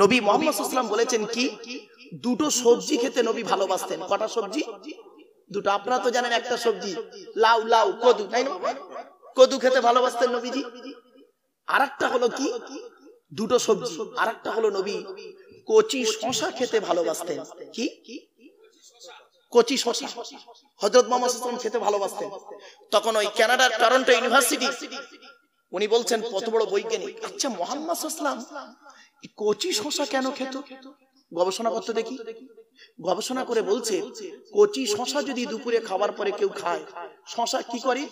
নবী মোহাম্মদ ইসলাম বলেছেন কি দুটো সবজি খেতে নবী ভালোবাসতেন কটা সবজি দুটো আপনারা তো জানেন একটা সবজি লাউ লাউ কদু তাই না কদু খেতে ভালোবাসতেন নবীজি আর একটা হলো কি দুটো সবজি আর একটা হলো নবী কচি শশা খেতে ভালোবাসতেন কি কচি শশা হজরত মোহাম্মদ খেতে ভালোবাসতেন তখন ওই ক্যানাডার টরন্টো ইউনিভার্সিটি উনি বলছেন কত বড় বৈজ্ঞানিক আচ্ছা মোহাম্মদ কচি শশা কেন খেত গবেষণা করতে দেখি গবেষণা করে বলছে কচি শশা যদি দুপুরে খাওয়ার পরে কেউ খায় শশা কি করে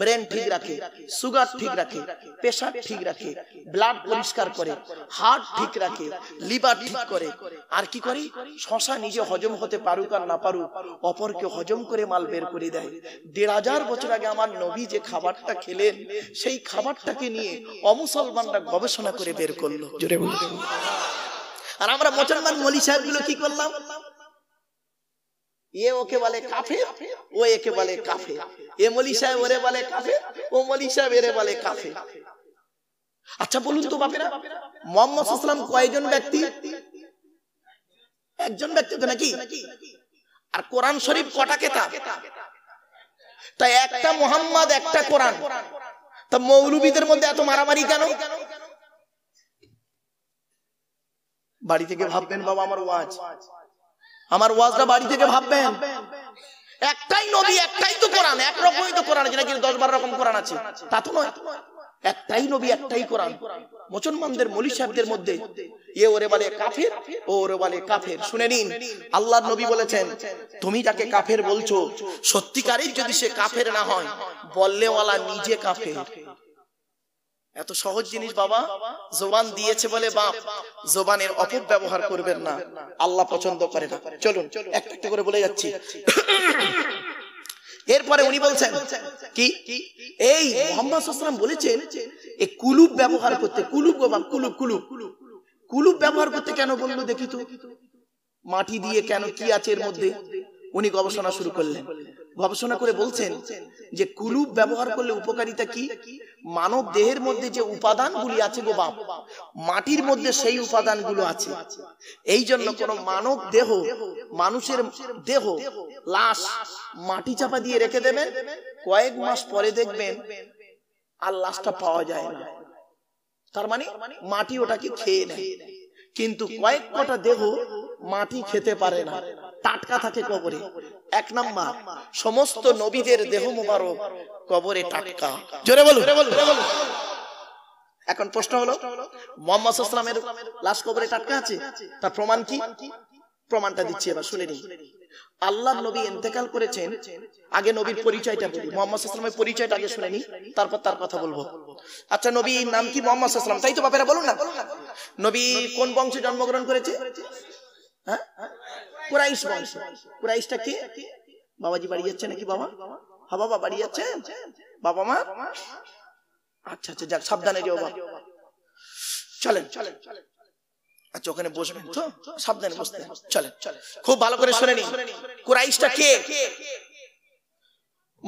ব্রেন ঠিক রাখে সুগার ঠিক রাখে প্রেশার ঠিক রাখে ব্লাড পরিষ্কার করে হার্ট ঠিক রাখে লিভার ঠিক করে আর কি করে শশা নিজে হজম হতে পারুক আর না পারুক অপরকে হজম করে মাল বের করে দেয় দেড় হাজার বছর আগে আমার নবী যে খাবারটা খেলেন সেই খাবারটাকে নিয়ে অমুসলমানরা গবেষণা করে বের করলো জোরে বলুন আর আমরা মুসলমান মলি সাহেব গুলো কি করলাম এ ওকে বলে কাফে ও একে বলে কাফে এ মলি সাহেব ওরে বলে কাফে ও মলি সাহেব এরে বলে কাফে আচ্ছা, আচ্ছা বলুন তো বাপেরা মোহাম্মদ ইসলাম কয়জন ব্যক্তি একজন ব্যক্তি তো নাকি আর কোরআন শরীফ কটা কেতাব তাই একটা মোহাম্মদ একটা কোরআন তা মৌলবীদের মধ্যে এত মারামারি কেন বাড়ি থেকে ভাববেন বাবা আমার ওয়াজ আমার ওয়াজটা বাড়ি থেকে ভাববেন একটাই নবী একটাই তো কোরআন একরকমই তো কোরআন আছে নাকি দশ বারো রকম কোরআন আছে তা তো নয় একটাই নবী একটাই কোরআন মুসলমানদের মলি সাহেবদের মধ্যে এ ওরে বলে কাফের ও ওরে বলে কাফের শুনে নিন আল্লাহ নবী বলেছেন তুমি যাকে কাফের বলছো সত্যিকারই যদি সে কাফের না হয় বললেওয়ালা নিজে কাফের এত সহজ জিনিস বাবা জোবান দিয়েছে বলে বাপ জোবানের অপব্যবহার করবেন না আল্লাহ পছন্দ করে না চলুন একটা করে বলে যাচ্ছি এরপরে উনি বলছেন কি এই মোহাম্মদ সাল্লাম বলেছেন এই কুলুপ ব্যবহার করতে কুলুপ গো কুলুপ কুলুপ কুলুপ ব্যবহার করতে কেন বললো দেখি তো মাটি দিয়ে কেন কি আছে এর মধ্যে উনি গবেষণা শুরু করলেন গবেষণা করে বলছেন যে কুলুপ ব্যবহার করলে উপকারিতা কি মানব দেহের মধ্যে যে উপাদানগুলি আছে গো বাপ মাটির মধ্যে সেই উপাদানগুলো আছে এই জন্য কোন মানব দেহ মানুষের দেহ লাশ মাটি চাপা দিয়ে রেখে দেবেন কয়েক মাস পরে দেখবেন আর লাশটা পাওয়া যায় না তার মানে মাটি ওটাকে খেয়ে নেয় কিন্তু কয়েক কটা দেহ মাটি খেতে পারে না টাটকা থাকে কবরে এক নাম্বার সমস্ত নবীদের দেহ মোবারক কবরে টাটকা জোরে বলো এখন প্রশ্ন হলো মোহাম্মদ ইসলামের লাশ কবরে টাটকা আছে তার প্রমাণ কি প্রমাণটা দিচ্ছি এবার শুনে নিই আল্লাহ নবী ইন্তেকাল করেছেন আগে নবীর পরিচয়টা বলি মোহাম্মদ ইসলামের পরিচয়টা আগে শুনে নিই তারপর তার কথা বলবো আচ্ছা নবীর আচ্ছা, নাম কি মোহাম্মদ ইসলাম তাই তো বাপেরা বলুন না নবী কোন বংশে জন্মগ্রহণ করেছে হ্যাঁ কুরাইশ বংশ কুরাইশটা কে বাবাজি বাড়ি যাচ্ছে নাকি বাবা হা হ্যাঁ, বাবা বাড়ি যাচ্ছে বাবা মা আচ্ছা আচ্ছা যাক সাবধানে যে বাবা চলেন চলেন আচ্ছা ওখানে বসবেন তো সাবধানে বসতে চলেন খুব ভালো করে শুনে নি কুরাইশটা কে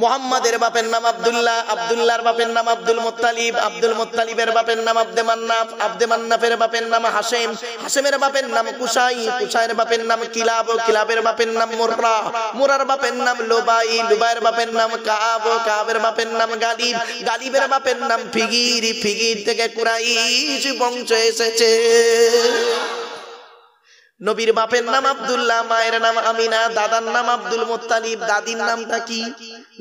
মোহাম্মদের বাপের নাম আবদুল্লাহ আবদুল্লাহর বাপের নাম আব্দুল মুত্তালিব আব্দুল মুত্তালিবের বাপের নাম আব্দে মান্নাফ আব্দে মান্নাফের বাপের নাম হাসেম হাসেমের বাপের নাম কুসাই কুসাইয়ের বাপের নাম কিলাব কিলাবের বাপের নাম মোরা মোরার বাপের নাম লোবাই লোবাইয়ের বাপের নাম কাব কাবের বাপের নাম গালিব গালিবের বাপের নাম ফিগির ফিগির থেকে কুরাই বংশ এসেছে নবীর বাপের নাম আব্দুল্লাহ মায়ের নাম আমিনা দাদার নাম আব্দুল মোত্তালিব দাদির নাম কি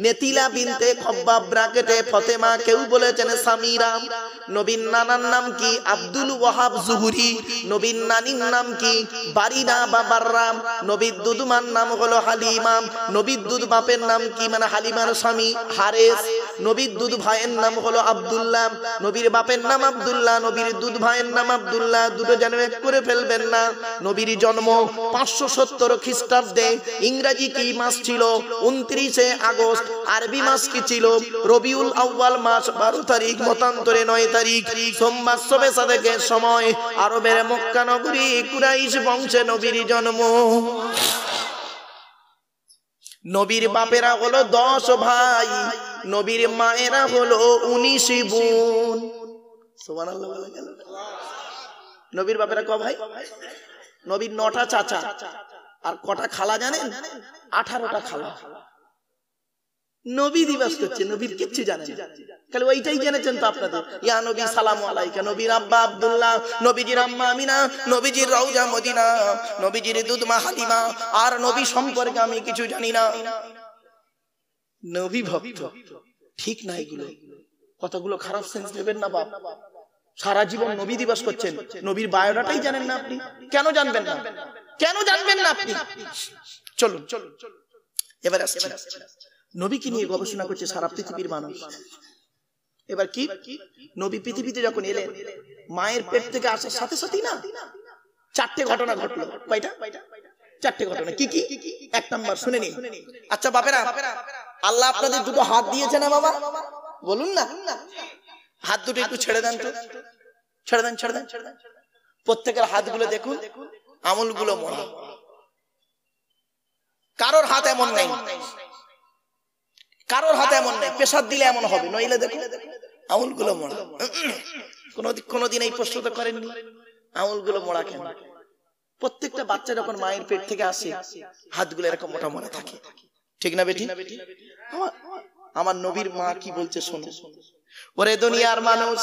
নেতিলা বিনতে খব্বা ব্রাকেটে ফতেমা কেউ বলেছেন সামিরা নবীন নানার নাম কি আব্দুল ওয়াহাব জুহুরি নবীন নানির নাম কি বারিনা বাবার রাম নবীর দুদুমার নাম হলো হালিমাম নবীর দুধ বাপের নাম কি মানে হালিমার স্বামী হারেস নবীর দুধ ভাইয়ের নাম হলো আবদুল্লাহ নবীর বাপের নাম আবদুল্লাহ নবীর দুধ ভাইয়ের নাম আবদুল্লাহ দুটো যেন এক করে ফেলবেন না নবীর নবীর জন্ম পাঁচশো সত্তর খ্রিস্টাব্দে ইংরাজি কি মাস ছিল উনত্রিশে আগস্ট আরবি মাস কি ছিল রবিউল আউ্বাল মাস বারো তারিখ মতান্তরে নয় তারিখ সোমবার সবে সাদেকে সময় আরবের মক্কা নগরী কুরাইশ বংশে নবীর জন্ম নবীর বাপেরা হলো দশ ভাই নবীর মায়েরা হলো উনিশ বোন নবীর বাপেরা ক ভাই নবীর নটা চাচা আর কটা খালা জানেন আঠারোটা খালা নবী দিবস করছে নবীর কিচ্ছু জানেন খালি ওইটাই জেনেছেন তো আপনাদের ইয়া নবী সালাম আলাইকা নবীর আব্বা আব্দুল্লাহ নবীজির আম্মা আমিনা নবীজির রওজা মদিনা নবীজির দুধমা হাতিমা আর নবী সম্পর্কে আমি কিছু জানি না নবী ভক্ত ঠিক না এগুলো কতগুলো খারাপ সেন্স দেবেন না বাপ সারা জীবন নবী দিবস করছেন নবীর বায়োডাটাই জানেন না আপনি কেন জানবেন না কেন জানবেন না আপনি চলুন চলুন এবার আসছি নবীকে নিয়ে গবেষণা করছে সারা পৃথিবীর মানুষ এবার কি নবী পৃথিবীতে যখন এলেন মায়ের পেট থেকে আসার সাথে সাথেই না চারটে ঘটনা ঘটলো কয়টা চারটে ঘটনা কি কি এক নাম্বার শুনে নিন আচ্ছা বাপেরা আল্লাহ আপনাদের দুটো হাত দিয়েছে না বাবা বলুন না হাত দুটো একটু ছেড়ে দেন তো ছেড়ে দেন ছেড়ে দেন ছেড়ে দেন প্রত্যেকের হাতগুলো দেখুন আমুলগুলো মোড়া কারোর হাত এমন নেই কারোর হাতে এমন নেই পেশার দিলে এমন হবে নইলে দেখুন আঙুলগুলো মোড়া কোনোদিন কোনোদিন এই প্রশ্ন তো করেননি আঙুলগুলো মোড়া কেন প্রত্যেকটা বাচ্চা যখন মায়ের পেট থেকে আসে হাতগুলো এরকম মোটা মোটা থাকে ঠিক না বেটি আমার নবীর মা কি বলছে শোনো ওরে দুনিয়ার মানুষ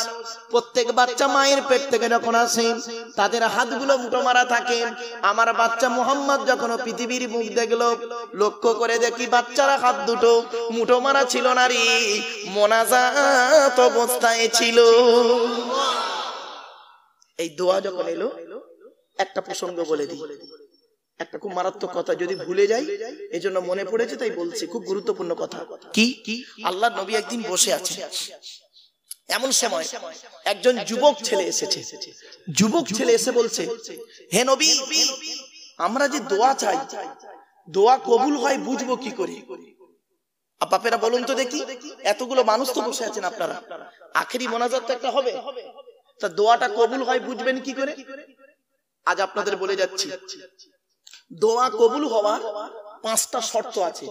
প্রত্যেক বাচ্চা মায়ের পেট থেকে যখন আসে তাদের হাতগুলো মুটো মারা থাকে আমার বাচ্চা মোহাম্মদ যখন পৃথিবীর মুখ দেখল লক্ষ্য করে দেখি বাচ্চারা হাত দুটো মুটো মারা ছিল নারী মোনাজাত অবস্থায় ছিল এই দোয়া যখন এলো একটা প্রসঙ্গ বলে দিই একটা খুব মারাত্মক কথা যদি ভুলে যাই এই জন্য মনে পড়েছে তাই বলছি খুব গুরুত্বপূর্ণ কথা কি আল্লাহ নবী একদিন বসে আছে এমন সময় একজন যুবক ছেলে এসেছে যুবক ছেলে এসে বলছে হে নবী আমরা যে দোয়া চাই দোয়া কবুল হয় বুঝবো কি করে বাপেরা বলুন তো দেখি এতগুলো মানুষ তো বসে আছেন আপনারা আখেরি মোনাজাত একটা হবে তা দোয়াটা কবুল হয় বুঝবেন কি করে আজ আপনাদের বলে যাচ্ছি দোয়া কবুল হওয়ার পাঁচটা শর্ত আছে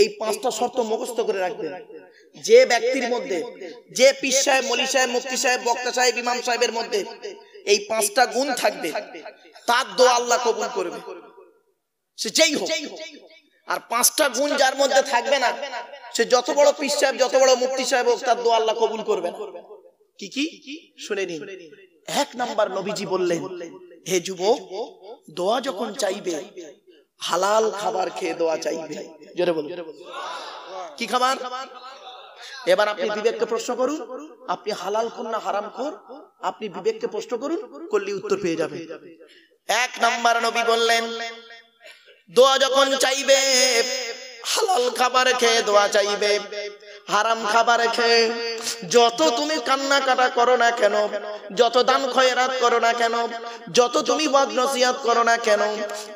এই পাঁচটা শর্ত মুখস্থ করে রাখবেন যে ব্যক্তির মধ্যে যে পীর সাহেব মলি সাহেব মুফতি সাহেব বক্তা সাহেব ইমাম সাহেবের মধ্যে এই পাঁচটা গুণ থাকবে তার দোয়া আল্লাহ কবুল করবে সে যেই হোক আর পাঁচটা গুণ যার মধ্যে থাকবে না সে যত বড় পীর সাহেব যত বড় মুফতি সাহেব হোক তার দোয়া আল্লাহ কবুল করবে না কি কি শুনে নিন এক নাম্বার নবীজি বললেন হে যুবক দোয়া যখন চাইবে হালাল খাবার খেয়ে দোয়া চাইবে জোরে বলুন কি খাবার এবার আপনি বিবেককে প্রশ্ন করুন আপনি হালাল খুন না হারাম খুন আপনি বিবেককে প্রশ্ন করুন করলে উত্তর পেয়ে যাবে এক নাম্বার নবী বললেন দোয়া যখন চাইবে হালাল খাবার খেয়ে দোয়া চাইবে হারাম খাবার খেয়ে যত তুমি কান্নাকাটা করো না কেন যত দান খয়রাত করো না কেন যত তুমি বাদনসিয়াত করো না কেন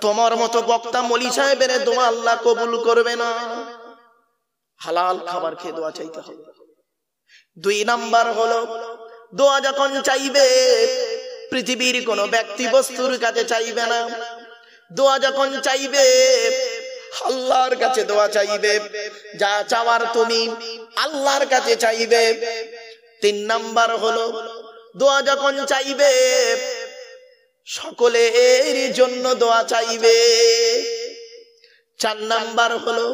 তোমার মতো বক্তা মলি সাহেবের দোয়া আল্লাহ কবুল করবে না হালাল খাবার খেয়ে দোয়া চাইতে হবে দুই নাম্বার হলো দোয়া যখন চাইবে পৃথিবীর কোনো ব্যক্তি বস্তুর কাছে চাইবে না দোয়া যখন চাইবে আল্লাহর কাছে দোয়া চাইবে যা চাওয়ার তুমি আল্লাহর কাছে চাইবে তিন নাম্বার হলো দোয়া যখন চাইবে সকলের জন্য দোয়া চাইবে চার নাম্বার হলো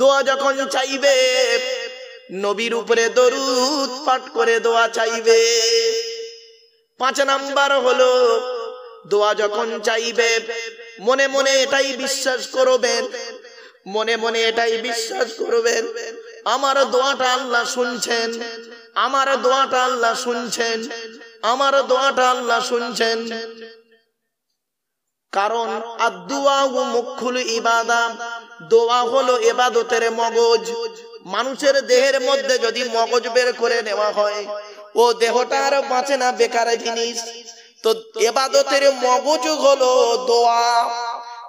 দোয়া যখন চাইবে নবীর উপরে দরুদ পাঠ করে দোয়া চাইবে পাঁচ নাম্বার হলো দোয়া যখন চাইবে মনে মনে এটাই বিশ্বাস করবেন মনে মনে এটাই বিশ্বাস করবেন আমার দোয়াটা আল্লাহ শুনছেন আমার দোয়াটা আল্লাহ শুনছেন আমার দোয়াটা আল্লাহ শুনছেন কারণ মুখুল ইবাদা দোয়া হলো এবাদতের মগজ মানুষের দেহের মধ্যে যদি মগজ বের করে নেওয়া হয় ও দেহটা আর বাঁচে না বেকার জিনিস তো এবাদতের মগজ হলো দোয়া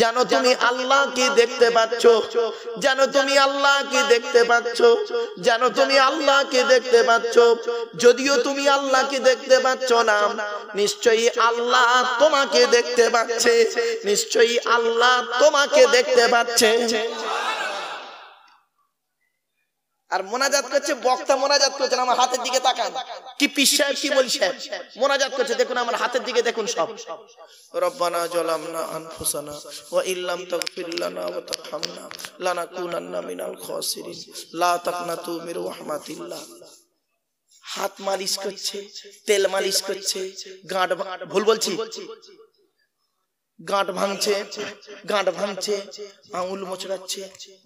যেন তুমি কি দেখতে পাচ্ছ যেন তুমি কি দেখতে পাচ্ছ যেন তুমি কি দেখতে পাচ্ছ যদিও তুমি আল্লাহ কি দেখতে পাচ্ছ না নিশ্চয়ই আল্লাহ তোমাকে দেখতে পাচ্ছে নিশ্চয়ই আল্লাহ তোমাকে দেখতে পাচ্ছে আর মোনাজাত করছে বক্তা মোনাজাত করছেন আমার হাতের দিকে তাকান কি পিস সাহেব কি বলছে মোনাজাত করছে দেখুন আমার হাতের দিকে দেখুন সব রব্বানা জালামনা আনফুসানা ওয়া ইল্লাম তাগফির লানা ওয়া তারহামনা লানাকুনান্না মিনাল খাসিরিন লা তাকনাতু মির রাহমাতিল্লাহ হাত মালিশ করছে তেল মালিশ করছে গাঁট ভুল বলছি গাঁট ভাঙছে গাঁট ভাঙছে আঙুল মোচড়াচ্ছে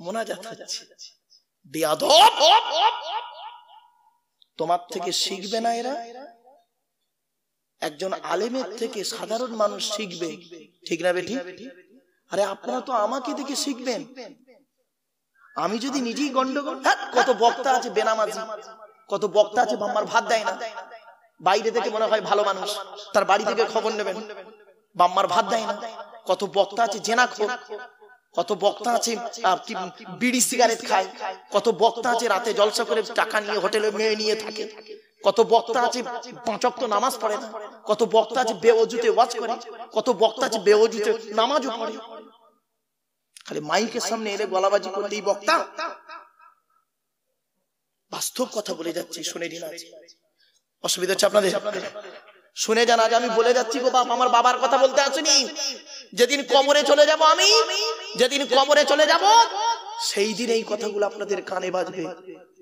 মোনাজাত হচ্ছে বেয়াদব তোমার থেকে শিখবে না এরা একজন আলেমের থেকে সাধারণ মানুষ শিখবে ঠিক না বেঠি আরে আপনারা তো আমাকে দেখে শিখবেন আমি যদি নিজেই গন্ডগোল হ্যাঁ, কত বক্তা আছে বেনামাজি কত বক্তা আছে বাম্মার ভাত দেয় না বাইরে থেকে মনে হয় ভালো মানুষ তার বাড়ি থেকে খবর নেবেন বাম্মার ভাত দেয় না কত বক্তা আছে জেনা খোর কত বক্তা আছে বিড়ি সিগারেট খায় কত বক্তা আছে রাতে জলসা করে টাকা নিয়ে হোটেলে মেয়ে নিয়ে থাকে কত বক্তা আছে পাঁচক তো নামাজ পড়ে না কত বক্তা আছে বেওজুতে ওয়াজ করে কত বক্তা আছে বেওজুতে নামাজও পড়ে খালি মাইকের সামনে এলে গলাবাজি করলেই বক্তা বাস্তব কথা বলে যাচ্ছে শুনে দিন আছে অসুবিধা হচ্ছে আপনাদের শুনে যান আজ আমি বলে যাচ্ছি গো বাপ আমার বাবার কথা বলতে আসেনি যেদিন কবরে চলে যাব আমি যেদিন কবরে চলে যাব সেই দিন এই কথাগুলো আপনাদের কানে বাজবে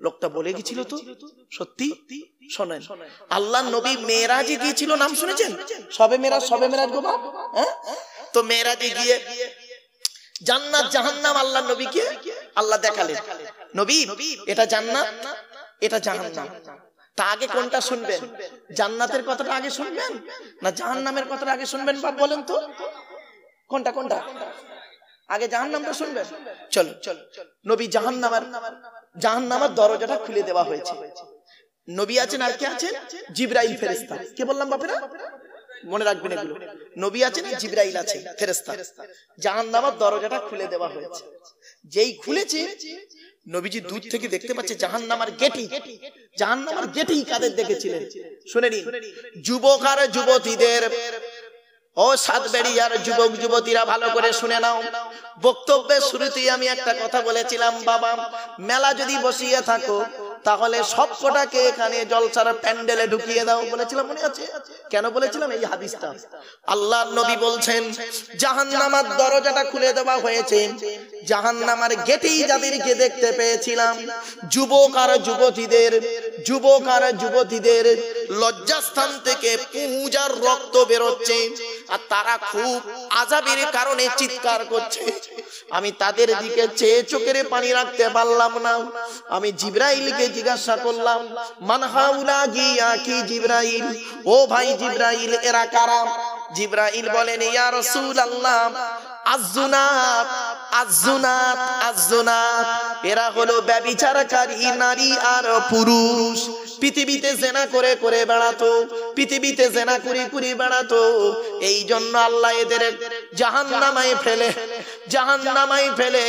লোকটা বলে গেছিল তো সত্যি শোনেন আল্লাহ নবী মেয়েরাজে গিয়েছিল নাম শুনেছেন সবে মেরাজ সবে মেরাজ গো বাপ হ্যাঁ তো মেয়েরাজে গিয়ে জান্নাত জাহান্নাম আল্লাহ নবীকে আল্লাহ দেখালেন নবী এটা জান্নাত এটা জাহান্নাম তা আগে কোনটা শুনবেন জান্নাতের কথাটা আগে শুনবেন না জাহান নামের কথাটা আগে শুনবেন বা বলেন তো কোনটা কোনটা আগে জাহান নামটা শুনবেন চলো চলো নবী জাহান নামার জাহান নামার দরজাটা খুলে দেওয়া হয়েছে নবী আছেন আর কে আছেন জিব্রাইল ফেরেস্তা কে বললাম বাপেরা মনে রাখবেন এগুলো নবী আছেন জিব্রাইল আছে ফেরেস্তা জাহান নামার দরজাটা খুলে দেওয়া হয়েছে যেই খুলেছে নবীজি দূর থেকে দেখতে পাচ্ছে জাহান নামার গেটি জাহান নামার গেটি কাদের দেখেছিলেন শুনেনি যুবক আর যুবতীদের ও আর যুবক যুবতীরা ভালো করে শুনে নাও বক্তব্যের শুরুতেই আমি একটা কথা বলেছিলাম বাবা মেলা যদি বসিয়ে থাকো তাহলে সব কটাকে এখানে জলসার প্যান্ডেলে ঢুকিয়ে দাও বলেছিলাম মনে আছে কেন বলেছিলাম এই হাদিসটা আল্লাহ নবী বলছেন জাহান্নামার দরজাটা খুলে দেওয়া হয়েছে নামার গেটেই যাদেরকে দেখতে পেয়েছিলাম যুবক আর যুবতীদের যুবক আর যুবতীদের লজ্জাস্থান থেকে পূজার রক্ত বেরোচ্ছে আর তারা খুব আজাবের কারণে চিৎকার করছে আমি তাদের দিকে চেয়ে চোখের পানি রাখতে পারলাম না আমি জিব্রাইলকে জিজ্ঞাসা করলাম মানহাউলা গিয়া কি জিব্রাইল ও ভাই জিব্রাইল এরা কারা জিব্রাইল বলেন ইয়া রাসূলুল্লাহ আজ্জুনাত আজ্জুনাত আজ্জুনাত এরা হলো ব্যভিচারকারী নারী আর পুরুষ পৃথিবীতে জেনা করে করে বেড়াতো পৃথিবীতে জেনা করি করি বেড়াতো এই জন্য আল্লাহ এদের জাহান নামাই ফেলে জাহান নামাই ফেলে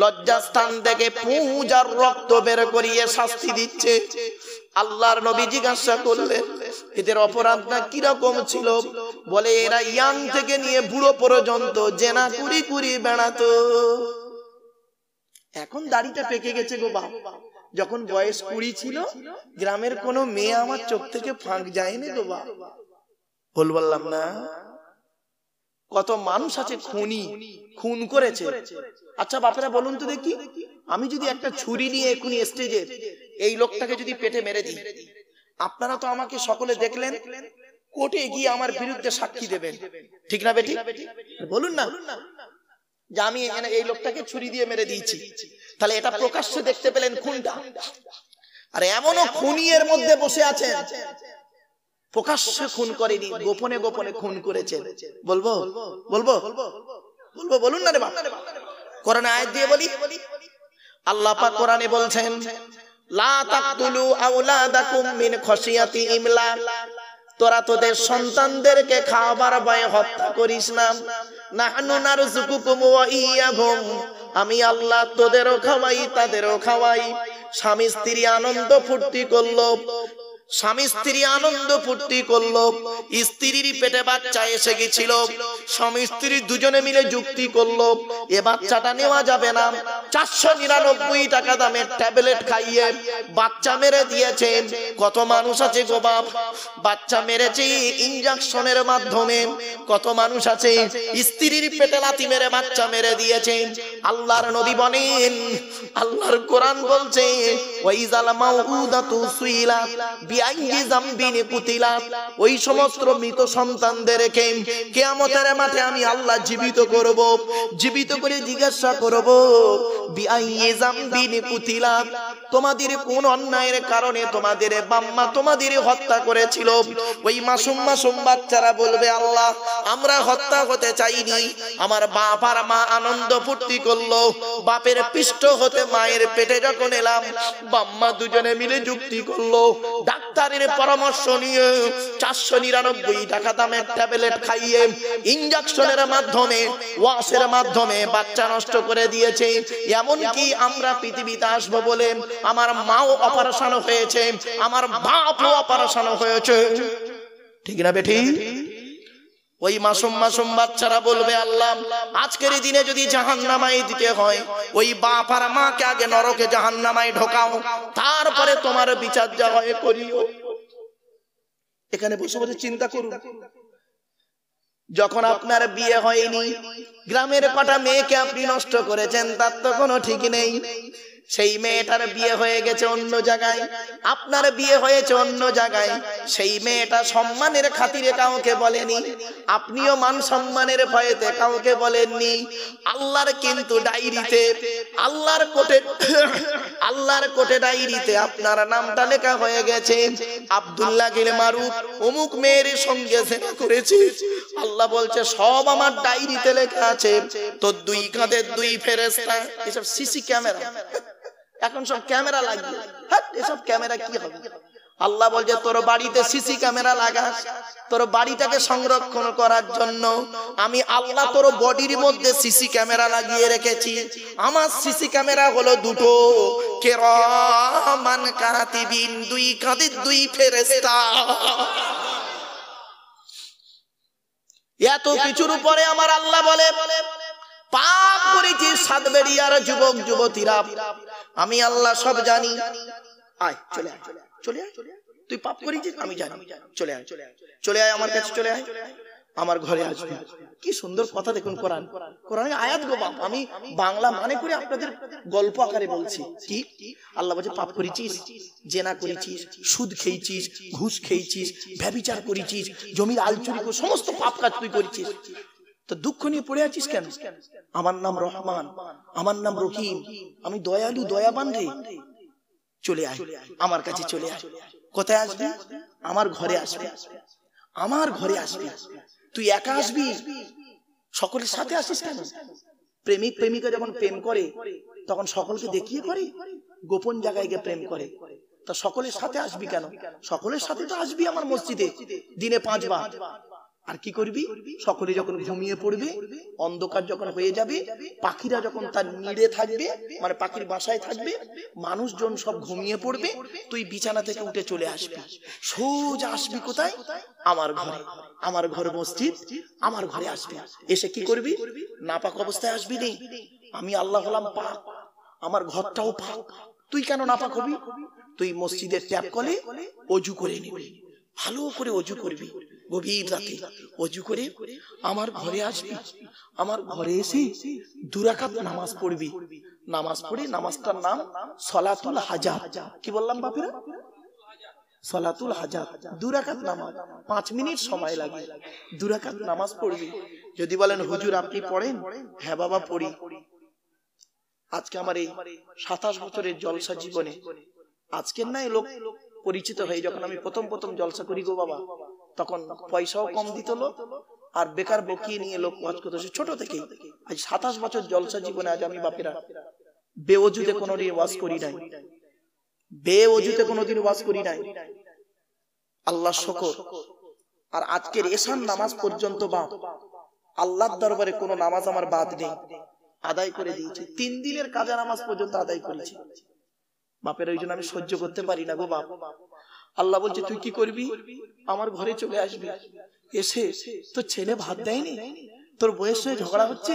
লজ্জাস্থান থেকে পূজার রক্ত বের করিয়ে শাস্তি দিচ্ছে আল্লাহর নবী জিজ্ঞাসা করলেন এদের অপরাধটা কিরকম ছিল বলে এরা ইয়াং থেকে নিয়ে বুড়ো পর্যন্ত জেনা কুড়ি কুড়ি বেড়াতো এখন দাড়িটা পেকে গেছে গো বাবা যখন বয়স কুড়ি ছিল গ্রামের কোনো মেয়ে আমার চোখ থেকে ফাঁক যায়নি তো বা ভুল বললাম না কত মানুষ আছে খুনি খুন করেছে আচ্ছা বাপেরা বলুন তো দেখি আমি যদি একটা ছুরি নিয়ে এখনই স্টেজে এই লোকটাকে যদি পেটে মেরে দিই আপনারা তো আমাকে সকলে দেখলেন কোর্টে গিয়ে আমার বিরুদ্ধে সাক্ষী দেবেন ঠিক না বেটি বলুন না যে আমি এই লোকটাকে ছুরি দিয়ে মেরে দিয়েছি তাহলে এটা প্রকাশ্যে দেখতে পেলেন খুনটা আর এমনও খুনিয়ের মধ্যে বসে আছেন প্রকাশ্যে খুন করেনি গোপনে গোপনে খুন করেছে বলবো বলবো বলবো বলুন না রে বাপ কোরআন আয়াত দিয়ে বলি আল্লাহ পাক কোরআনে বলছেন লা তাকতুলু আওলাদাকুম মিন খসিয়াতি ইমলা তোরা তোদের সন্তানদেরকে খাবার ভয়ে হত্যা করিস না নাহনু নারজুকুকুম ওয়া ইয়াহুম আমি আল্লাহ তোদেরও খাওয়াই তাদেরও খাওয়াই স্বামী স্ত্রী আনন্দ ফুর্তি করলো স্বামী স্ত্রী আনন্দ ফুর্তি করলো স্ত্রীর পেটে বাচ্চা এসে গেছিল স্বামী স্ত্রী দুজনে মিলে যুক্তি করলো এ বাচ্চাটা নেওয়া যাবে না চারশো নিরানব্বই টাকা দামের ট্যাবলেট খাইয়ে বাচ্চা মেরে দিয়েছেন কত মানুষ আছে গো বাপ বাচ্চা মেরেছে ইঞ্জেকশনের মাধ্যমে কত মানুষ আছে স্ত্রীর পেটে লাথি মেরে বাচ্চা মেরে দিয়েছেন আল্লাহর নবী বলেন আল্লাহর কোরআন বলছে ওই ওয়াইজাল মাউউদাতু সুইলা তোমাদের কোন অন্যায়ের কারণে তোমাদের বাম্মা তোমাদের হত্যা করেছিল ওই মাসুম মাসুম বাচ্চারা বলবে আল্লাহ আমরা হত্যা হতে চাইনি আমার বাপ আর মা আনন্দ ফুর্তি করলো বাপের পৃষ্ঠ হতে মায়ের পেটে যখন এলাম বাম্মা দুজনে মিলে যুক্তি করলো ডাক ডাক্তারের পরামর্শ নিয়ে চারশো নিরানব্বই টাকা দামের ট্যাবলেট খাইয়ে ইঞ্জেকশনের মাধ্যমে ওয়াশের মাধ্যমে বাচ্চা নষ্ট করে দিয়েছে এমনকি আমরা পৃথিবীতে আসবো বলে আমার মাও অপারেশন হয়েছে আমার বাপও অপারেশন হয়েছে ঠিক না বেঠিক ওই মাসুম মাসুম বাচ্চারা বলবে আল্লাহ আজকের দিনে যদি জাহান নামাই দিতে হয় ওই বাপ আর মাকে আগে নরকে জাহান নামাই ঢোকাও তারপরে তোমার বিচার যা হয় করিও এখানে বসে বসে চিন্তা করুন যখন আপনার বিয়ে হয়নি গ্রামের কটা মেয়েকে আপনি নষ্ট করেছেন তার তো কোনো ঠিক নেই সেই মেয়েটার বিয়ে হয়ে গেছে অন্য জায়গায় আপনার বিয়ে হয়েছে অন্য জায়গায় সেই মেয়েটা সম্মানের খাতিরে কাউকে বলেনি আপনিও মান সম্মানের ভয়েতে কাউকে বলেননি আল্লাহর কিন্তু ডায়েরিতে আল্লাহর কোটে আল্লাহর কোটে ডায়েরিতে আপনার নামটা লেখা হয়ে গেছে আবদুল্লাহ গিল মারুফ অমুক মেয়ের সঙ্গে সেনা করেছি আল্লাহ বলছে সব আমার ডায়েরিতে লেখা আছে তো দুই কাঁধের দুই ফেরেস্তা এসব সিসি ক্যামেরা এখন সব ক্যামেরা লাগবে হ্যাঁ এসব ক্যামেরা কি হবে আল্লাহ বলছে তোর বাড়িতে সিসি ক্যামেরা লাগা তোর বাড়িটাকে সংরক্ষণ করার জন্য আমি আল্লাহ তোর বডির মধ্যে সিসি ক্যামেরা লাগিয়ে রেখেছি আমার সিসি ক্যামেরা হলো দুটো কেরমান কাতিবিন দুই কাঁদির দুই ফেরেস্তা এত কিছুর উপরে আমার আল্লাহ বলে পাপ করেছে বেরিয়ার যুবক যুবতীরা আমি আল্লাহ সব জানি আয় চলে আয় চলে আয় তুই পাপ করেছিস আমি জানি চলে আয় চলে আয় আমার কাছে চলে আয় আমার ঘরে আসবে কি সুন্দর কথা দেখুন কোরআন কোরআনে আয়াত গো বাপ আমি বাংলা মানে করে আপনাদের গল্প আকারে বলছি কি আল্লাহ বলছে পাপ করেছিস জেনা করেছিস সুদ খেয়েছিস ঘুষ খেয়েছিস ব্যবিচার করেছিস জমির আলচুরি সমস্ত পাপ কাজ তুই করেছিস তো দুঃখ নিয়ে পড়ে আছিস কেন আমার নাম রহমান আমার নাম রহিম আমি দয়ালু দয়া বান্ধে চলে আয় আমার কাছে চলে আয় কোথায় আসবি আমার ঘরে আসবি আমার ঘরে আসবি তুই একা আসবি সকলের সাথে আসিস কেন প্রেমিক প্রেমিকা যখন প্রেম করে তখন সকলকে দেখিয়ে করে গোপন জায়গায় গিয়ে প্রেম করে তা সকলের সাথে আসবি কেন সকলের সাথে তো আসবি আমার মসজিদে দিনে পাঁচবার আর কি করবি সকলে যখন ঘুমিয়ে পড়বে অন্ধকার যখন হয়ে যাবে পাখিরা যখন তার নিড়ে থাকবে মানে পাখির বাসায় থাকবে মানুষজন সব ঘুমিয়ে পড়বে তুই বিছানা থেকে উঠে চলে আসবি সোজা আসবি কোথায় আমার ঘরে আমার ঘরে মসজিদ আমার ঘরে আসবি এসে কি করবি নাপাক অবস্থায় আসবি নেই আমি আল্লাহ হলাম পাক আমার ঘরটাও পাক তুই কেন নাপাক হবি তুই মসজিদের ট্যাপ কলে অজু করে নিবি ভালো করে অজু করবি গভীর রাতে অজু করে আমার ঘরে আসবি আমার ঘরে এসে দুরাকাত নামাজ পড়বি নামাজ পড়ে নামাজটার নাম সলাতুল হাজার কি বললাম বাপিরা সলাতুল হাজার দুরাকাত নামাজ পাঁচ মিনিট সময় লাগে দুরাকাত নামাজ পড়বি যদি বলেন হুজুর আপনি পড়েন হ্যাঁ বাবা পড়ি আজকে আমার এই সাতাশ বছরের জলসা জীবনে আজকের নাই লোক পরিচিত হয়ে যখন আমি প্রথম প্রথম জলসা করি গো বাবা তখন পয়সাও কম দিত লোক আর বেকার বকিয়ে নিয়ে লোক ওয়াজ করতো সে ছোট থেকে আজ সাতাশ বছর জলসা জীবনে আজ আমি বাপেরা বেওজুতে কোনোদিন ওয়াজ করি নাই বেওজুতে কোনোদিন ওয়াজ করি নাই আল্লাহ শকর আর আজকের এশান নামাজ পর্যন্ত বাপ আল্লাহর দরবারে কোনো নামাজ আমার বাদ নেই আদায় করে দিয়েছি তিন দিনের কাজা নামাজ পর্যন্ত আদায় করেছি বাপের ওই জন্য আমি সহ্য করতে পারি না গো বাপ আল্লাহ বলছে তুই কি করবি আমার ঘরে চলে আসবি এসে তোর ছেলে ভাত দেয়নি তোর বয়স হয়ে ঝগড়া হচ্ছে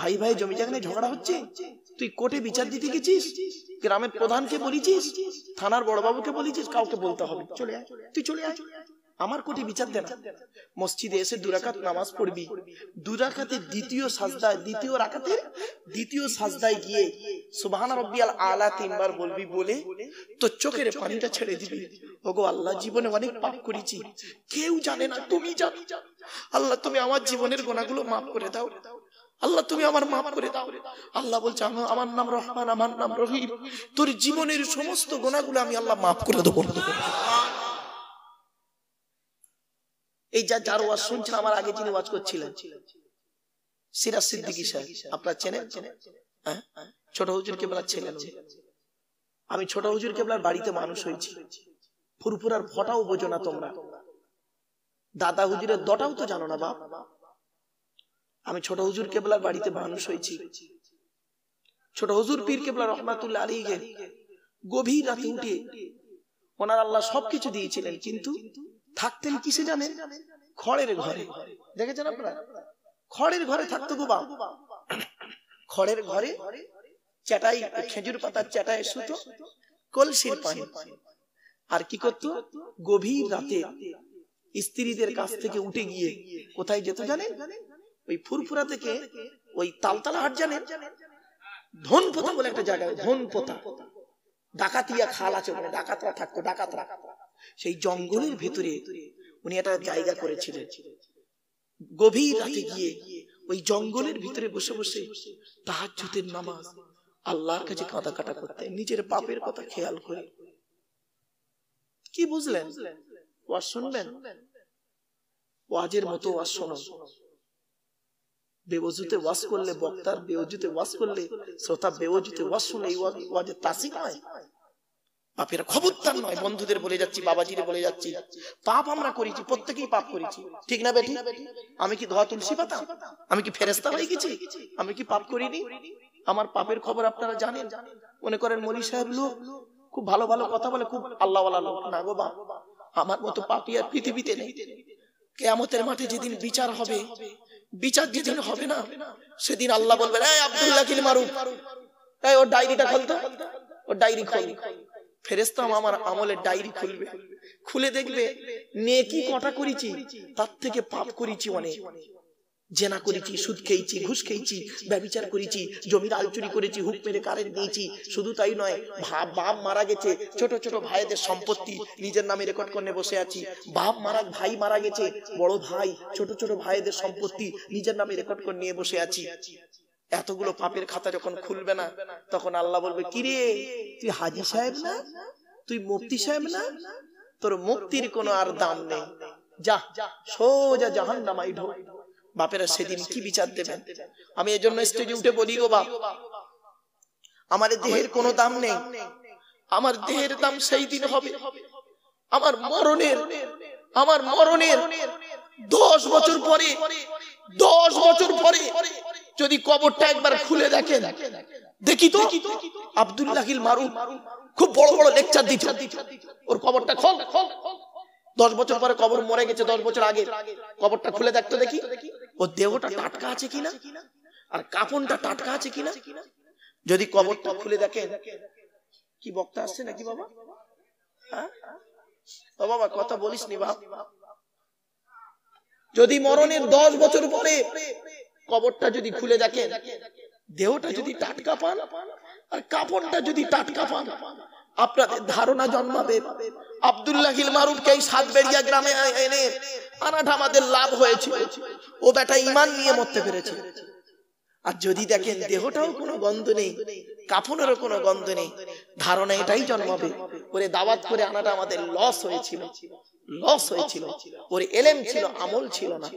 ভাই ভাই জমি জায়গা ঝগড়া হচ্ছে তুই কোর্টে বিচার দিতে গেছিস গ্রামের প্রধানকে বলেছিস থানার বড়বাবুকে বলেছিস কাউকে বলতে হবে চলে আয় তুই চলে আয় আমার কোটি বিচার দেন মসজিদে এসে দুরাকাত নামাজ পড়বি দুরাকাতে দ্বিতীয় সাজদায় দ্বিতীয় রাকাতে দ্বিতীয় সাজদায় গিয়ে সুবহান রব্বিয়াল আলা তিনবার বলবি বলে তো চোখের পানিটা ছেড়ে দিবি ওগো আল্লাহ জীবনে অনেক পাপ করেছি কেউ জানে না তুমি জানো আল্লাহ তুমি আমার জীবনের গোনাগুলো মাফ করে দাও আল্লাহ তুমি আমার মাফ করে দাও আল্লাহ বলছে আমার নাম রহমান আমার নাম রহিম তোর জীবনের সমস্ত গোনাগুলো আমি আল্লাহ মাফ করে দেবো এই যা যার ওয়াজ শুনছেন আমার আগে যিনি ওয়াজ করছিলেন সিরাজ সিদ্দিকী সাহেব আপনার চেনেন হ্যাঁ? ছোট হুজুর কেবলার ছেলে আমি ছোট হুজুর কেবলার বাড়িতে মানুষ হয়েছি ফুরফুরার ফটাও বোঝো না তোমরা দাদা হুজুরের দটাও তো জানো না বাপ আমি ছোট হুজুর কেবলার বাড়িতে মানুষ হয়েছি ছোট হুজুর পীর কেবলা রহমাতুল্লাহ আলী গভীর রাতে উঠে ওনার আল্লাহ সবকিছু দিয়েছিলেন কিন্তু থাকতেন কিসে জানেন খড়ের ঘরে দেখেছেন আপনারা খড়ের ঘরে থাকতো বাবা খড়ের ঘরে চেটাই খেজুর পাতার চেটায় সুতো কলসির পানি আর কি করত গভীর রাতে স্ত্রীদের কাছ থেকে উঠে গিয়ে কোথায় যেত জানেন ওই ফুরফুরা থেকে ওই তালতালা হাট জানেন ধন পোতা বলে একটা জায়গা ধন পোতা ডাকাতিয়া খাল আছে ওখানে ডাকাতরা থাকতো ডাকাতরা সেই জঙ্গলের ভেতরে উনি একটা জায়গা করেছিলেন গভীর রাতে গিয়ে ওই জঙ্গলের ভিতরে বসে বসে তাহার জুতের নামাজ আল্লাহর কাছে কাঁদা কাটা করতে নিজের বাপের কথা খেয়াল করে কি বুঝলেন ওয়াজ শুনবেন ওয়াজের মতো ওয়াজ শোনো বেওজুতে ওয়াজ করলে বক্তার বেওজুতে ওয়াজ করলে শ্রোতা বেওজুতে ওয়াজ শুনে এই ওয়াজের তাসিক নয় পাপের খবরদার নয় বন্ধুদের বলে যাচ্ছি বাবাজিরে বলে যাচ্ছি পাপ আমরা করেছি প্রত্যেকেই পাপ করেছি ঠিক না বেটি আমি কি ধোয়া তুলসী পাতা আমি কি ফেরেস্তা হয়ে গেছি আমি কি পাপ করিনি আমার পাপের খবর আপনারা জানেন মনে করেন মলি সাহেব লোক খুব ভালো ভালো কথা বলে খুব আল্লাহ লোক না গো বা আমার মতো পাপি আর পৃথিবীতে নেই কেয়ামতের মাঠে যেদিন বিচার হবে বিচার যেদিন হবে না সেদিন আল্লাহ বলবেন আব্দুল্লাহ কিল মারুফ তাই ওর ডায়েরিটা খোলতো ওর ডায়েরি খোল ফেরেস্তা আমার আমলের ডায়েরি খুলবে খুলে দেখবে নেকি কটা করেছি তার থেকে পাপ করেছি অনেক জেনা করেছি সুদ খেয়েছি ঘুষ খেয়েছি ব্যবিচার করেছি জমির আলচুরি করেছি হুক মেরে কারেন্ট দিয়েছি শুধু তাই নয় বাপ মারা গেছে ছোট ছোট ভাইদের সম্পত্তি নিজের নামে রেকর্ড করে বসে আছি বাপ মারা ভাই মারা গেছে বড় ভাই ছোট ছোট ভাইদের সম্পত্তি নিজের নামে রেকর্ড করে নিয়ে বসে আছি এতগুলো পাপের খাতা যখন খুলবে না তখন আল্লাহ বলবে কিরে তুই হাজি সাহেব না তুই মুক্তি সাহেব না তোর মুক্তির কোনো আর দাম নেই যা সোজা জাহান নামাই ঢো বাপেরা সেদিন কি বিচার দেবেন আমি এজন্য স্টেজে উঠে বলি গো বাপ আমার দেহের কোনো দাম নেই আমার দেহের দাম সেই দিন হবে আমার মরণের আমার মরণের দশ বছর পরে দশ বছর পরে যদি কবরটা একবার খুলে দেখে দেখি তো আব্দুল্লাহ মারু খুব বড় বড় লেকচার দিত ওর কবরটা খোল দশ বছর পরে কবর মরে গেছে দশ বছর আগে কবরটা খুলে দেখতো দেখি ও দেহটা টাটকা আছে কিনা আর কাপনটা টাটকা আছে কিনা যদি কবরটা খুলে দেখে কি বক্তা আসছে নাকি বাবা হ্যাঁ? ও বাবা কথা বলিস নি বাবা যদি মরণের দশ বছর পরে কবরটা যদি খুলে দেখেন দেহটা যদি টাটকা পান আর কাপড়টা যদি টাটকা পান আপনাদের ধারণা জন্মাবে আব্দুল্লাহ মারুফকে এই সাতবেড়িয়া গ্রামে এনে আনাটা আমাদের লাভ হয়েছে ও বেটা ইমান নিয়ে মরতে পেরেছে আর যদি দেখেন দেহটাও কোনো গন্ধ নেই কাফনেরও কোনো গন্ধ নেই ধারণা এটাই জন্মাবে ওরে দাওয়াত করে আনাটা আমাদের লস হয়েছিল লস হয়েছিল ওর এলেম ছিল আমল ছিল না